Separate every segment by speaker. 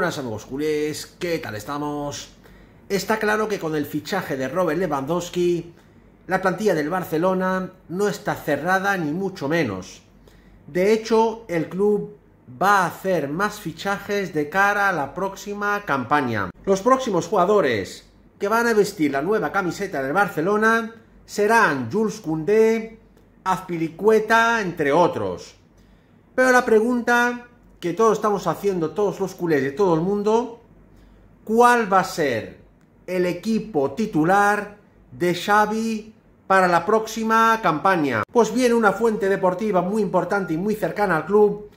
Speaker 1: buenas amigos culés, ¿qué tal estamos? Está claro que con el fichaje de Robert Lewandowski, la plantilla del Barcelona no está cerrada ni mucho menos. De hecho, el club va a hacer más fichajes de cara a la próxima campaña. Los próximos jugadores que van a vestir la nueva camiseta del Barcelona serán Jules Koundé, Azpilicueta, entre otros. Pero la pregunta que todos estamos haciendo, todos los culés de todo el mundo, cuál va a ser el equipo titular de Xavi para la próxima campaña. Pues bien, una fuente deportiva muy importante y muy cercana al club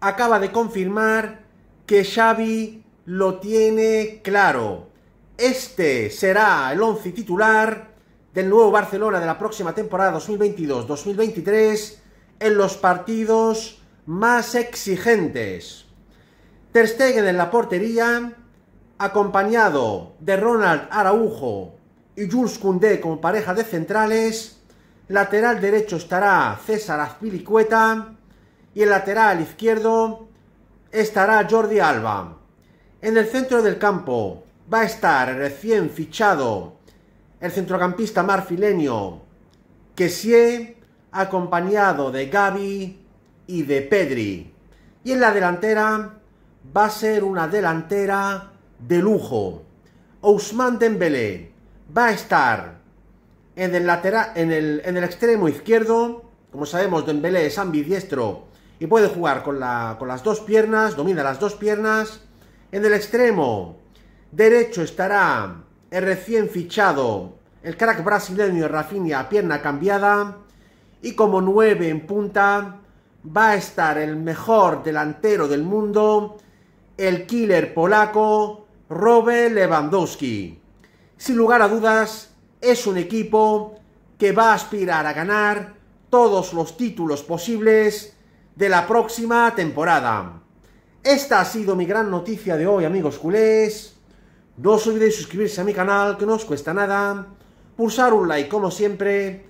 Speaker 1: acaba de confirmar que Xavi lo tiene claro. Este será el once titular del nuevo Barcelona de la próxima temporada 2022-2023 en los partidos más exigentes. Ter Stegen en la portería, acompañado de Ronald Araujo y Jules Koundé como pareja de centrales. Lateral derecho estará César Azpilicueta y el lateral izquierdo estará Jordi Alba. En el centro del campo va a estar recién fichado el centrocampista marfileño Kessie, acompañado de Gaby y de Pedri. Y en la delantera va a ser una delantera de lujo. Ousmane Dembélé va a estar en el, lateral, en el, en el extremo izquierdo. Como sabemos, Dembélé es ambidiestro y puede jugar con, la, con las dos piernas, domina las dos piernas. En el extremo derecho estará el recién fichado, el crack brasileño Rafinha, pierna cambiada. Y como 9 en punta va a estar el mejor delantero del mundo, el killer polaco Robert Lewandowski. Sin lugar a dudas, es un equipo que va a aspirar a ganar todos los títulos posibles de la próxima temporada. Esta ha sido mi gran noticia de hoy, amigos culés. No os olvidéis suscribirse a mi canal, que no os cuesta nada. Pulsar un like, como siempre